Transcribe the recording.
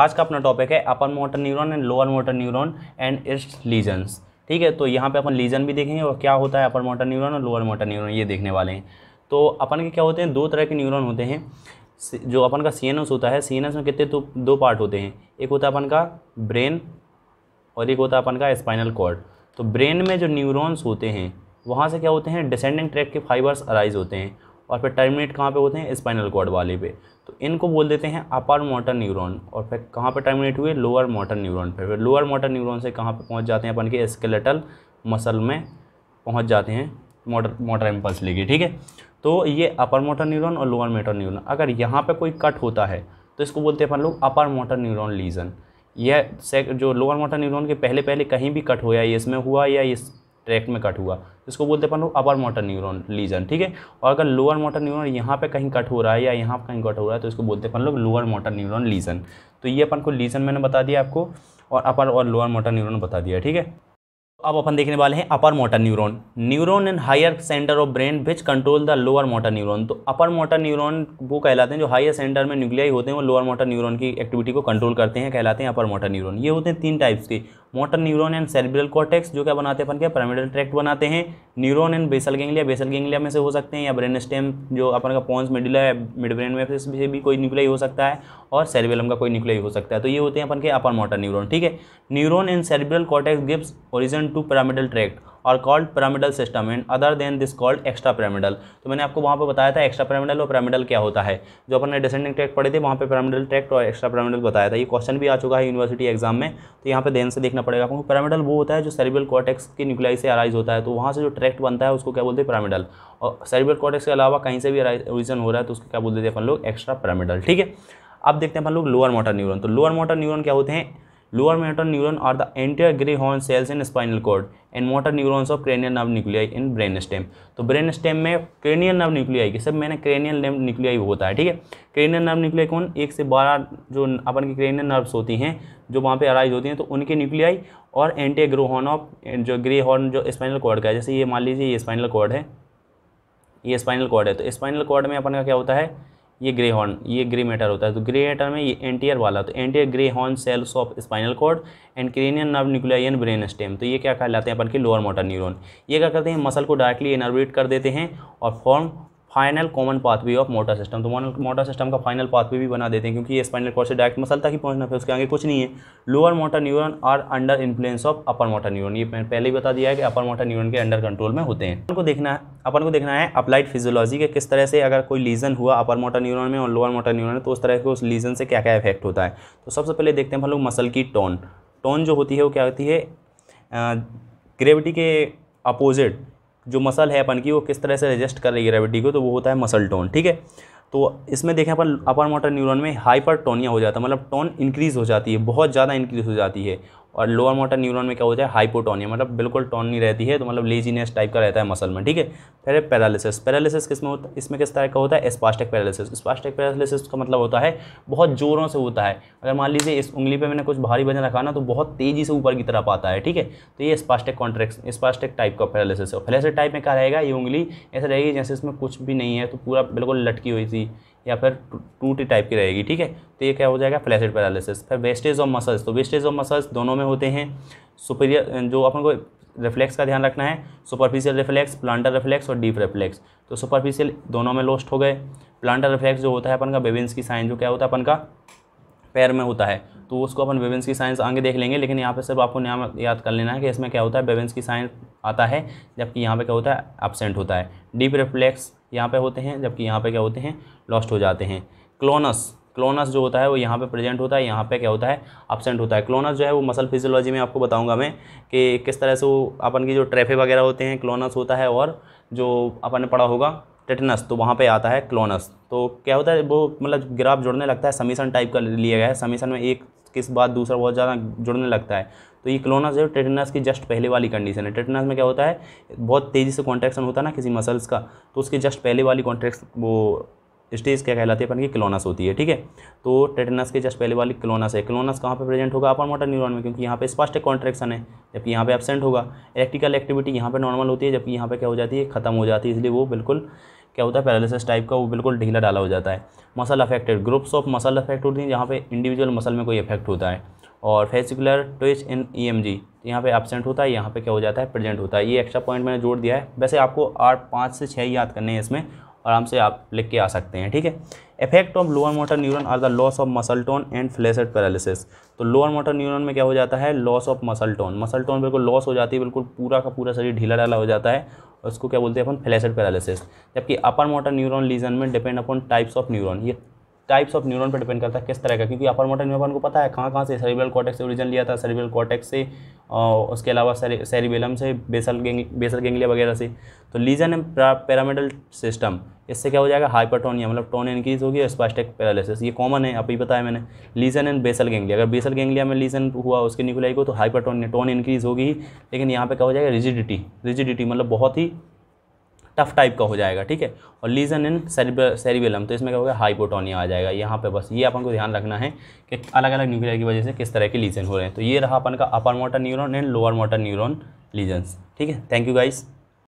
आज का अपना टॉपिक है upper motor neuron and lower motor neuron and its lesions ठीक है तो यहाँ पे अपन लीजन भी देखेंगे और क्या होता है अपर मोटर न्यूरॉन और लोअर मोटर न्यूरॉन ये देखने वाले हैं तो अपन के क्या होते हैं दो तरह के न्यूरॉन होते हैं जो अपन का सी होता है सी में कितने तो दो पार्ट होते हैं एक होता है अपन का ब्रेन और एक होता है अपन का स्पाइनल कॉर्ड तो ब्रेन में जो न्यूरोन्स होते हैं वहाँ से क्या होते हैं डिसेंडिंग ट्रैक के फाइबर्स अराइज होते हैं और फिर टर्मिनेट कहाँ पे होते हैं स्पाइनल कॉर्ड वाले पे तो इनको बोल देते हैं अपर मोटर न्यूरॉन और फिर कहाँ पे टर्मिनेट हुए लोअर मोटर न्यूरॉन पे फिर लोअर मोटर न्यूरॉन से कहाँ पे पहुँच जाते हैं अपन के स्केलेटल मसल में पहुँच जाते हैं मोटर मोटर इम्पल्स लेके ठीक है तो ये अपर मोटर न्यूरोन और लोअर मोटर न्यूरोन अगर यहाँ पर कोई कट होता है तो इसको बोलते हैं अपन लोग अपर मोटर न्यूरोन लीजन यह जो लोअर मोटर न्यूरोन के पहले पहले कहीं भी कट हो या इसमें हुआ या इस ट्रैक्ट में कट हुआ इसको बोलते अपन लोग अपर मोटर न्यूरॉन लीजन ठीक है और अगर लोअर मोटर न्यूरॉन यहाँ पे कहीं कट हो रहा है या यहाँ कहीं कट हो रहा है तो इसको बोलते अपन लोग लोअर मोटर न्यूरॉन लीजन तो ये अपन को लीजन मैंने बता दिया आपको और अपर और लोअर मोटर न्यूरॉन बता दिया ठीक है अब अपन देखने वाले हैं upper motor neuron neuron and higher centre of brain which control the lower motor neuron तो अपर मोटर न्यूरॉन वो कहलाते हैं जो हायर सेंटर में न्यूक्लियाई होते हैं वो लोअर मोटर न्यूरॉन की एक्टिविटी को कंट्रोल करते हैं कहलाते हैं अपर मोटर न्यूरॉन ये होते हैं तीन टाइप्स के motor neuron and cerebral cortex जो क्या बनाते हैं अपन क्या पैरामिडल ट्रैक्ट बनाते हैं neuron and basal ganglia basal ganglia में से हो सकते हैं या ब्रेन स्टेम जो अपन का पॉन्स मिडिला है मिड ब्रेन में से भी कोई न्यूक्लियाई हो सकता है और सेरिबेलम का कोई न्यूक्लियाई हो सकता है तो ये होते हैं अपन के अपर मोटर न्यूरोन ठीक है neuron and cerebral cortex gives origin to pyramidal tract और called pyramidal system and other than this called extra pyramidal तो मैंने आपको वहाँ पे बताया था एक्स्ट्रा पिरामिडल और पिरामिडल क्या होता है जो अपन ने डिसेंडिंग ट्रैक्ट पढ़े थे वहाँ पे पिरामिडल ट्रैक्ट और एक्स्ट्रा पिरामिडल बताया था ये क्वेश्चन भी आ चुका है यूनिवर्सिटी एग्जाम में तो यहाँ पर देन से देखना पड़ेगा आपको पिरामिडल वो होता है जो सेरिबल कॉटेक्स के न्यूक्लाई से अराइज होता है तो वहाँ से जो ट्रैक्ट बनता है उसको क्या बोलते हैं पिरामिडल और सेरिबल कॉटेक्स के अलावा कहीं से भी रीजन हो रहा है तो उसको क्या बोल देते हैं अपन लोग एक्स्ट्रा पिरामिडल ठीक है अब देखते हैं अपन लोग लोअर मोटर न्यूरोन तो लोअर मोटर न्यूरोन क्या होते हैं lower motor neuron are the anterior grey horn cells in spinal cord and motor neurons of cranial nerve nuclei in brain stem तो ब्रेन स्टेम में क्रेनियल नर्व न्यूक्लियाई की सब मैंने cranial nerve nuclei होता है ठीक है क्रेनियल नर्व न्यूक्लियाई कौन एक से बारह जो अपन की क्रेनियल नर्व्स होती हैं जो वहाँ पे अराइज होती हैं तो उनके न्यूक्लियाई और एंटी ग्रो हॉर्न ऑफ जो ग्रे हॉर्न जो स्पाइनल कॉर्ड का है जैसे ये मान लीजिए ये स्पाइनल कॉर्ड है ये स्पाइनल कॉर्ड है तो स्पाइनल कॉर्ड में अपन का क्या होता है ये ग्रे हॉर्न ये ग्रे मैटर होता है तो ग्रे मैटर में ये एंटीयर वाला तो anterior grey horn cells of spinal cord and cranial nerve nuclei brain stem तो ये क्या कहलाते हैं अपन के लोअर मोटर न्यूरॉन ये क्या करते हैं मसल को डायरेक्टली इनर्वेट कर देते हैं और form final common pathway of motor system तो मोटर सिस्टम का फाइनल पाथवे भी बना देते हैं क्योंकि ये स्पाइनल कॉर्ड से डायरेक्ट मसल तक ही पहुंचना फिर उसके आगे कुछ नहीं है lower motor neuron are under influence of upper motor neuron ये मैंने पहले ही बता दिया है कि अपर मोटर न्यूरॉन के अंडर कंट्रोल में होते हैं उनको देखना है अपन को देखना है अप्लाइड फिजियोलॉजी के किस तरह से अगर कोई लीजन हुआ अपर मोटर न्यूरॉन में और लोअर मोटर न्यूरॉन में तो उस तरह के उस लीजन से क्या क्या इफेक्ट होता है तो सबसे पहले देखते हैं हम लोग मसल की टोन टोन जो होती है वो क्या होती है ग्रेविटी के अपोजिट जो मसल है अपन की वो किस तरह से रजिस्ट कर रही है ग्रेविटी को तो वो होता है मसल टोन ठीक है तो इसमें देखें अपन अपर मोटर न्यूरॉन में हाइपर टोनिया हो जाता है मतलब टोन इंक्रीज़ हो जाती है बहुत ज़्यादा इंक्रीज़ हो जाती है और लोअर मोटर न्यूरॉन में क्या हो जाए हाइपोटोनिया मतलब बिल्कुल टोन नहीं रहती है तो मतलब लेजीनेस टाइप का रहता है मसल में ठीक है फिर पैरालिसिस पैरालिसिस किस में होता है इसमें किस तरह का होता है स्पास्टिक पैरालिसिस स्पास्टिक पैरालिसिस का मतलब होता है बहुत ज़ोरों से होता है अगर मान लीजिए इस उंगली पर मैंने कुछ भारी वजन रखा ना तो बहुत तेज़ी से ऊपर की तरफ आता है ठीक है तो ये स्पास्टिक कॉन्ट्रेक्स स्पास्टिक टाइप का पैरालिसिस है पैरालिसिस टाइप में क्या रहेगा ये उंगली ऐसा रहेगी जैसे इसमें कुछ भी नहीं है तो पूरा बिल्कुल लटकी हुई थी या फिर टू टी टाइप की रहेगी ठीक है तो ये क्या हो जाएगा फ्लैसिड पैरालिसिस फिर वेस्टेज ऑफ मसल्स तो वेस्टेज ऑफ मसल्स दोनों में होते हैं सुपीरियर जो अपन को रिफ्लेक्स का ध्यान रखना है सुपरफिशियल रिफ्लेक्स प्लांटर रिफ्लेक्स और डीप रिफ्लेक्स तो सुपरफिशियल दोनों में लोस्ट हो गए प्लांटर रिफ्लेक्स जो होता है अपन का बेबिन्स की साइन जो क्या होता है अपन का पैर में होता है तो उसको अपन बेबिन्स की साइंस आगे देख लेंगे लेकिन यहाँ पे सिर्फ आपको नाम याद कर लेना है कि इसमें क्या होता है बेबिन्स की साइंस आता है जबकि यहाँ पे क्या होता है एबसेंट होता है डीप रिफ्लेक्स यहाँ पे होते हैं जबकि यहाँ पे क्या होते हैं लॉस्ट हो जाते हैं क्लोनस क्लोनस जो होता है वो यहाँ पे प्रेजेंट होता है यहाँ पे क्या होता है अपसेंट होता है क्लोनस जो है वो मसल फिजियोलॉजी में आपको बताऊंगा मैं कि किस तरह से वो अपन की जो ट्रैफे वगैरह होते हैं क्लोनस होता है और जो अपन ने पढ़ा होगा टेटनस तो वहाँ पे आता है क्लोनस तो क्या होता है वो मतलब ग्राफ जुड़ने लगता है समीसन टाइप का लिया गया है समीसन में एक किस बात दूसरा बहुत ज़्यादा जुड़ने लगता है तो ये क्लोनस है टेटनस की जस्ट पहले वाली कंडीशन है टेटनस में क्या होता है बहुत तेज़ी से कॉन्ट्रेक्शन होता है ना किसी मसल्स का तो उसके जस्ट पहले वाली कॉन्ट्रेक्स वो स्टेज क्या कहलाती है अपन की क्लोनस होती है ठीक है तो टेटनस के जस्ट पहले वाली क्लोनस है क्लोनस कहाँ पे प्रेजेंट होगा अपन मोटर न्यूरॉन में क्योंकि यहाँ पे स्पष्ट कॉन्ट्रेक्शन है जबकि यहाँ पे एबसेंट होगा इलेक्ट्रिकल एक्टिविटी यहाँ पे नॉर्मल होती है जबकि यहाँ पे क्या हो जाती है ख़त्म हो जाती है इसलिए वो बिल्कुल क्या होता है पैरालिसिस टाइप का वो बिल्कुल ढीला डाला हो जाता है muscle affected groups of muscle affect होती हैं जहाँ पर इंडिविजुअल मसल में कोई इफेक्ट होता है और फेसिकुलर ट्विच इन जी e तो यहाँ पे एबसेंट होता है यहाँ पे क्या हो जाता है प्रेजेंट होता है ये एक्स्ट्रा पॉइंट मैंने जोड़ दिया है वैसे आपको आठ पाँच से छः याद करने हैं इसमें आराम से आप लिख के आ सकते हैं ठीक है effect of lower motor neuron are the loss of muscle tone and flaccid paralysis तो लोअर मोटर न्यूरॉन में क्या हो जाता है loss of muscle tone muscle tone बिल्कुल लॉस हो जाती है बिल्कुल पूरा का पूरा शरीर ढीला ढाला हो जाता है उसको क्या बोलते हैं अपन फ्लेसड पैरालिसिस जबकि अपर मोटर न्यूरॉन लीजन में depend upon types of neuron ये टाइप्स ऑफ न्यूरॉन पर डिपेंड करता है किस तरह का क्योंकि अपर मोटर न्यूरॉन को पता है कहाँ कहाँ से सेरिब्रल कॉटेक्स से ओरिजन लिया था सेरिब्रल कॉटेक्स से और उसके अलावा सेरिबेलम से बेसल गेंग बेसल गेंगलिया वगैरह से तो लीजन एंड पैरामेडल सिस्टम इससे क्या हो जाएगा हाइपरटोनिया मतलब टोन इनक्रीज होगी और स्पास्टिक पैरालिसिस ये कॉमन है अभी बताया मैंने लीजन एंड बेसल गेंगलिया अगर बेसल गेंगलिया में लीजन हुआ उसके निकुलाई को तो हाइपरटोनिया टोन इनक्रीज होगी लेकिन यहाँ पर क्या हो जाएगा रिजिडिटी रिजिडिटी मतलब बहुत ही टफ टाइप का हो जाएगा ठीक है और लीजन इन सेरिबेलम तो इसमें क्या होगा हाइपोटोनिया आ जाएगा यहाँ पे बस ये अपन को ध्यान रखना है कि अलग अलग न्यूक्लियर की वजह से किस तरह के लीजन हो रहे हैं तो ये रहा अपन का upper motor neuron and lower motor neuron lesions ठीक है थैंक यू गाइज़